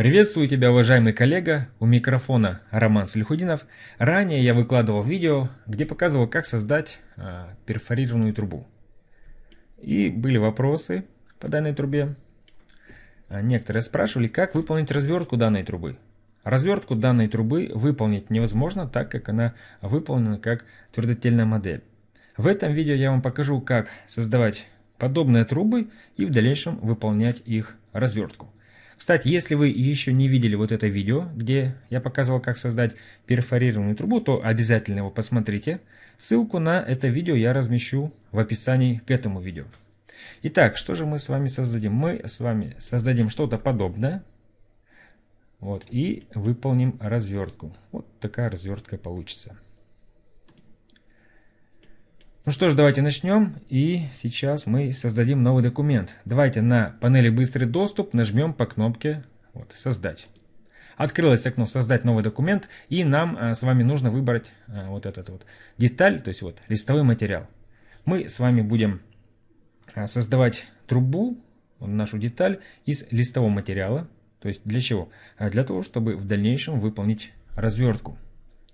Приветствую тебя, уважаемый коллега, у микрофона Роман Слюхудинов. Ранее я выкладывал видео, где показывал, как создать э, перфорированную трубу. И были вопросы по данной трубе. А, некоторые спрашивали, как выполнить развертку данной трубы. Развертку данной трубы выполнить невозможно, так как она выполнена как твердотельная модель. В этом видео я вам покажу, как создавать подобные трубы и в дальнейшем выполнять их развертку. Кстати, если вы еще не видели вот это видео, где я показывал, как создать перфорированную трубу, то обязательно его посмотрите. Ссылку на это видео я размещу в описании к этому видео. Итак, что же мы с вами создадим? Мы с вами создадим что-то подобное. Вот, и выполним развертку. Вот такая развертка получится. Ну что ж, давайте начнем. И сейчас мы создадим новый документ. Давайте на панели «Быстрый доступ» нажмем по кнопке вот, «Создать». Открылось окно «Создать новый документ», и нам а, с вами нужно выбрать а, вот этот вот деталь, то есть вот листовой материал. Мы с вами будем а, создавать трубу, нашу деталь, из листового материала. То есть для чего? А, для того, чтобы в дальнейшем выполнить развертку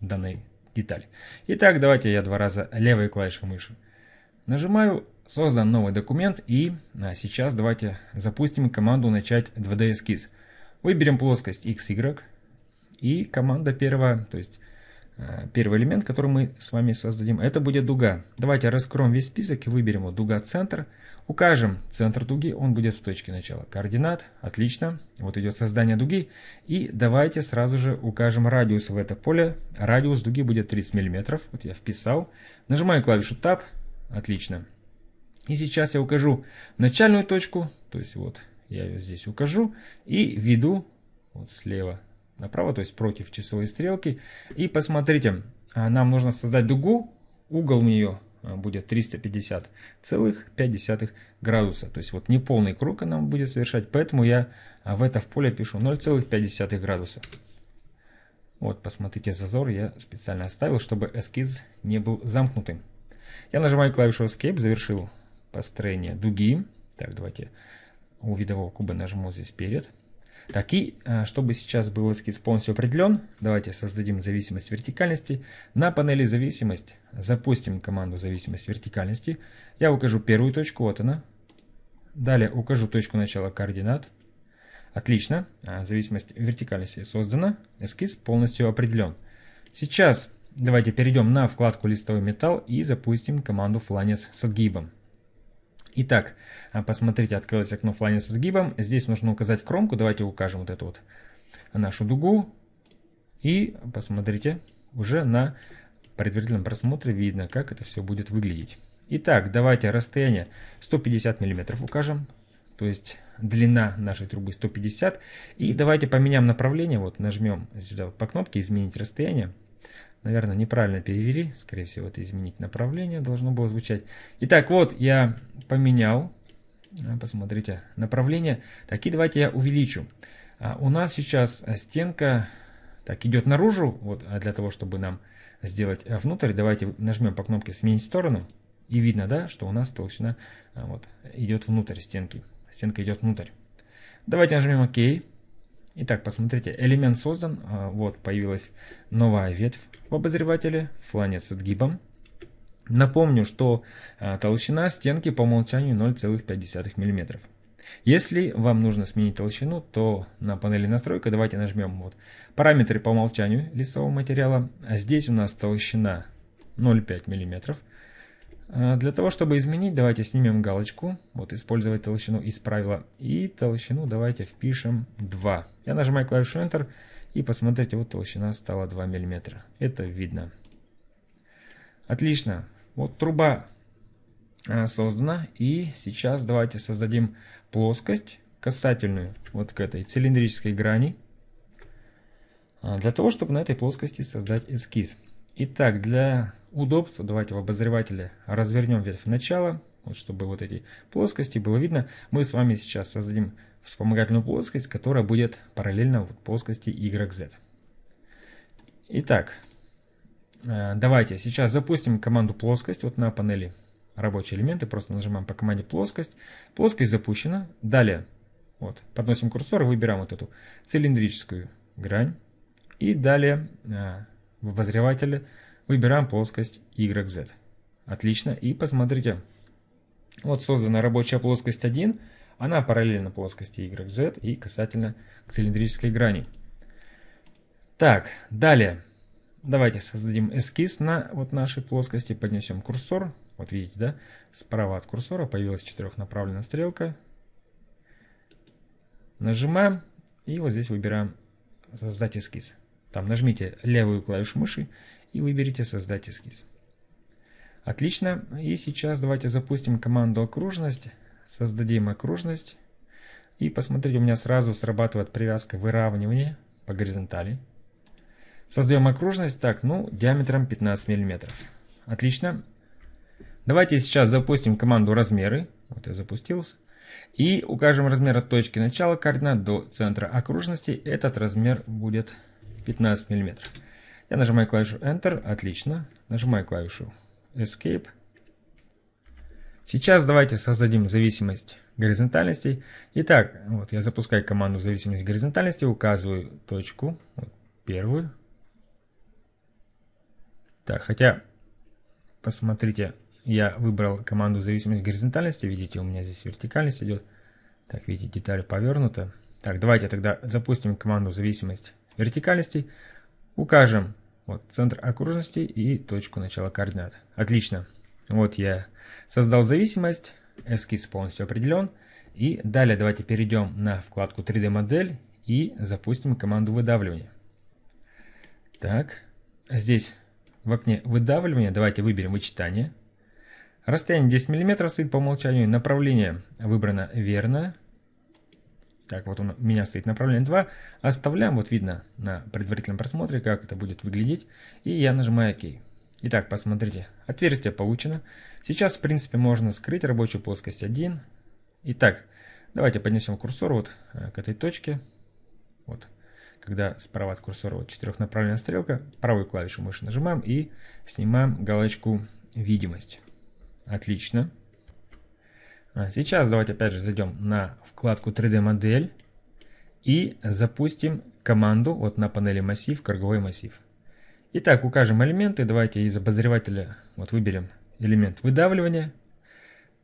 данной деталь. Итак, давайте я два раза левой клавишей мыши. Нажимаю создан новый документ и а сейчас давайте запустим команду начать 2D эскиз. Выберем плоскость XY и команда первая, то есть Э, первый элемент, который мы с вами создадим, это будет дуга. Давайте раскроем весь список и выберем вот дуга-центр. Укажем центр дуги, он будет в точке начала координат. Отлично. Вот идет создание дуги. И давайте сразу же укажем радиус в это поле. Радиус дуги будет 30 мм. Вот я вписал. Нажимаю клавишу Tab. Отлично. И сейчас я укажу начальную точку. То есть вот я ее здесь укажу. И введу вот слева направо, то есть против часовой стрелки. И посмотрите, а, нам нужно создать дугу, угол у нее а, будет 350,5 градуса. То есть вот неполный круг она будет совершать, поэтому я а, в это в поле пишу 0,5 градуса. Вот, посмотрите, зазор я специально оставил, чтобы эскиз не был замкнутым. Я нажимаю клавишу Escape, завершил построение дуги. Так, давайте у видового куба нажму здесь вперед. Так, и э, чтобы сейчас был эскиз полностью определен, давайте создадим зависимость вертикальности. На панели зависимость запустим команду зависимость вертикальности. Я укажу первую точку, вот она. Далее укажу точку начала координат. Отлично, а, зависимость вертикальности создана, эскиз полностью определен. Сейчас давайте перейдем на вкладку листовой металл и запустим команду фланец с отгибом. Итак, а, посмотрите, открылось окно флайнер с изгибом. Здесь нужно указать кромку. Давайте укажем вот эту вот нашу дугу. И посмотрите, уже на предварительном просмотре видно, как это все будет выглядеть. Итак, давайте расстояние 150 мм укажем. То есть длина нашей трубы 150. И давайте поменяем направление. Вот нажмем сюда по кнопке «Изменить расстояние» наверное, неправильно перевели. Скорее всего, это изменить направление должно было звучать. Итак, вот я поменял. А, посмотрите, направление. Так, и давайте я увеличу. А у нас сейчас стенка так идет наружу. Вот а, для того, чтобы нам сделать а, внутрь, давайте нажмем по кнопке «Сменить сторону». И видно, да, что у нас толщина вот, идет внутрь стенки. Стенка идет внутрь. Давайте нажмем «Ок». Итак, посмотрите, элемент создан, а, вот появилась новая ветвь в обозревателе, фланец с отгибом. Напомню, что а, толщина стенки по умолчанию 0,5 мм. Если вам нужно сменить толщину, то на панели настройка давайте нажмем вот параметры по умолчанию листового материала. А здесь у нас толщина 0,5 мм. Э, для того, чтобы изменить, давайте снимем галочку, вот использовать толщину из правила, и толщину давайте впишем 2. Я нажимаю клавишу Enter, и посмотрите, вот толщина стала 2 мм. Это видно. Отлично. Вот труба э, создана, и сейчас давайте создадим плоскость касательную вот к этой цилиндрической грани, э, для того, чтобы на этой плоскости создать эскиз. Итак, для удобства давайте в обозревателе развернем ветвь в начало, вот чтобы вот эти плоскости было видно. Мы с вами сейчас создадим вспомогательную плоскость, которая будет параллельно плоскости YZ. Итак, э, давайте сейчас запустим команду плоскость вот на панели рабочие элементы. Просто нажимаем по команде плоскость. Плоскость запущена. Далее вот, подносим курсор выбираем вот эту цилиндрическую грань. И далее э, в обозревателе выбираем плоскость YZ. Отлично. И посмотрите. Вот создана рабочая плоскость 1. Она параллельна плоскости YZ и касательно к цилиндрической грани. Так, далее. Давайте создадим эскиз на вот нашей плоскости. Поднесем курсор. Вот видите, да? Справа от курсора появилась четырехнаправленная стрелка. Нажимаем и вот здесь выбираем создать эскиз. Там нажмите левую клавишу мыши и выберите «Создать эскиз». Отлично. И сейчас давайте запустим команду «Окружность». Создадим окружность. И посмотрите, у меня сразу срабатывает привязка выравнивания по горизонтали. Создаем окружность, так, ну, диаметром 15 мм. Отлично. Давайте сейчас запустим команду «Размеры». Вот я запустился. И укажем размер от точки начала координат до центра окружности. Этот размер будет 15 мм. Я нажимаю клавишу Enter, отлично. Нажимаю клавишу Escape. Сейчас давайте создадим зависимость горизонтальностей. Итак, вот я запускаю команду зависимость горизонтальности, указываю точку, вот, первую. Так, хотя, посмотрите, я выбрал команду зависимость горизонтальности, видите, у меня здесь вертикальность идет. Так, видите, деталь повернута. Так, давайте тогда запустим команду зависимость вертикальности. укажем вот, центр окружности и точку начала координат. Отлично. Вот я создал зависимость, эскиз полностью определен. И далее давайте перейдем на вкладку 3D модель и запустим команду выдавливания. Так, здесь в окне выдавливания давайте выберем вычитание. Расстояние 10 мм стоит по умолчанию, направление выбрано верно, так, вот у меня стоит направление 2. Оставляем, вот видно на предварительном просмотре, как это будет выглядеть. И я нажимаю ОК. Итак, посмотрите, отверстие получено. Сейчас, в принципе, можно скрыть рабочую плоскость 1. Итак, давайте поднесем курсор вот э, к этой точке. Вот, когда справа от курсора вот четырехнаправленная стрелка, правую клавишу мыши нажимаем и снимаем галочку «Видимость». Отлично. А, сейчас давайте опять же зайдем на вкладку 3D модель и запустим команду вот на панели массив, круговой массив. Итак, укажем элементы, давайте из обозревателя вот выберем элемент выдавливания.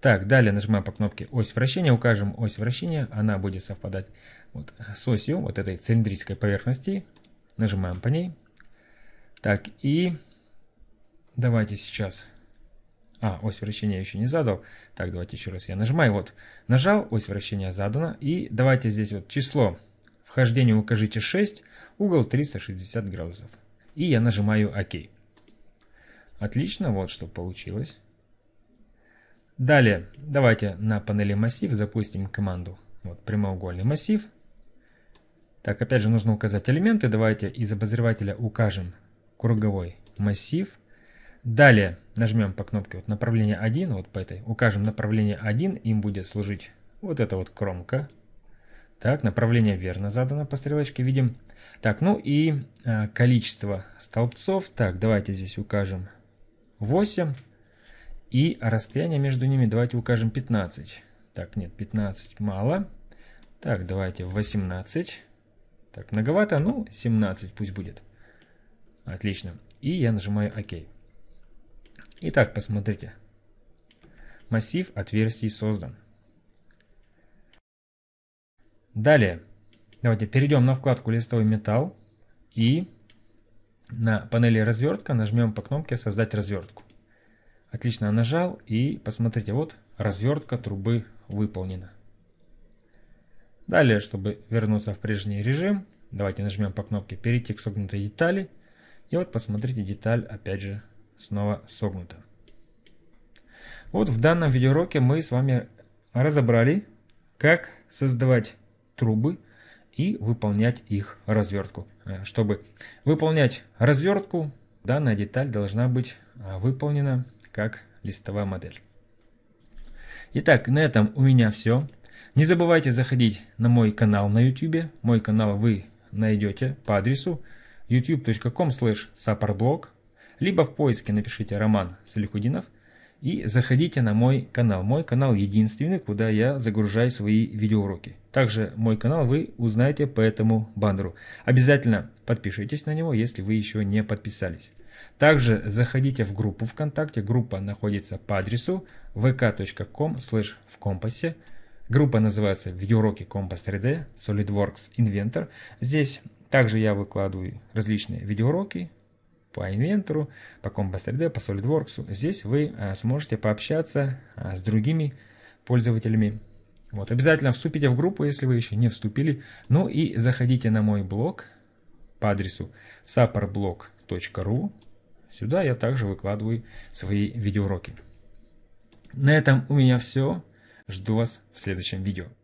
Так, далее нажимаем по кнопке ось вращения, укажем ось вращения, она будет совпадать вот с осью вот этой цилиндрической поверхности. Нажимаем по ней. Так, и давайте сейчас а, ось вращения я еще не задал. Так, давайте еще раз я нажимаю. Вот, нажал, ось вращения задана. И давайте здесь вот число вхождения укажите 6, угол 360 градусов. И я нажимаю ОК. Отлично, вот что получилось. Далее, давайте на панели массив запустим команду. Вот прямоугольный массив. Так, опять же нужно указать элементы. Давайте из обозревателя укажем круговой массив. Далее нажмем по кнопке вот направление 1, вот по этой, укажем направление 1, им будет служить вот эта вот кромка. Так, направление верно задано по стрелочке, видим. Так, ну и э, количество столбцов. Так, давайте здесь укажем 8. И расстояние между ними давайте укажем 15. Так, нет, 15 мало. Так, давайте 18. Так, многовато, ну 17 пусть будет. Отлично. И я нажимаю ОК. Итак, посмотрите. Массив отверстий создан. Далее, давайте перейдем на вкладку «Листовой металл» и на панели «Развертка» нажмем по кнопке «Создать развертку». Отлично, нажал и посмотрите, вот развертка трубы выполнена. Далее, чтобы вернуться в прежний режим, давайте нажмем по кнопке «Перейти к согнутой детали». И вот посмотрите, деталь опять же снова согнута. Вот в данном видеоуроке мы с вами разобрали, как создавать трубы и выполнять их развертку. Э, чтобы выполнять развертку, данная деталь должна быть а, выполнена как листовая модель. Итак, на этом у меня все. Не забывайте заходить на мой канал на YouTube. Мой канал вы найдете по адресу youtube.com/supportblog либо в поиске напишите «Роман Салихудинов» и заходите на мой канал. Мой канал единственный, куда я загружаю свои видеоуроки. Также мой канал вы узнаете по этому баннеру. Обязательно подпишитесь на него, если вы еще не подписались. Также заходите в группу ВКонтакте. Группа находится по адресу vk.com в компасе. Группа называется «Видеоуроки Компас 3D SolidWorks Inventor». Здесь также я выкладываю различные видеоуроки, по инвентору, по Compass 3D, по SolidWorks. Здесь вы э, сможете пообщаться э, с другими пользователями. Вот, обязательно вступите в группу, если вы еще не вступили. Ну и заходите на мой блог по адресу supportblog.ru. Сюда я также выкладываю свои видеоуроки. На этом у меня все. Жду вас в следующем видео.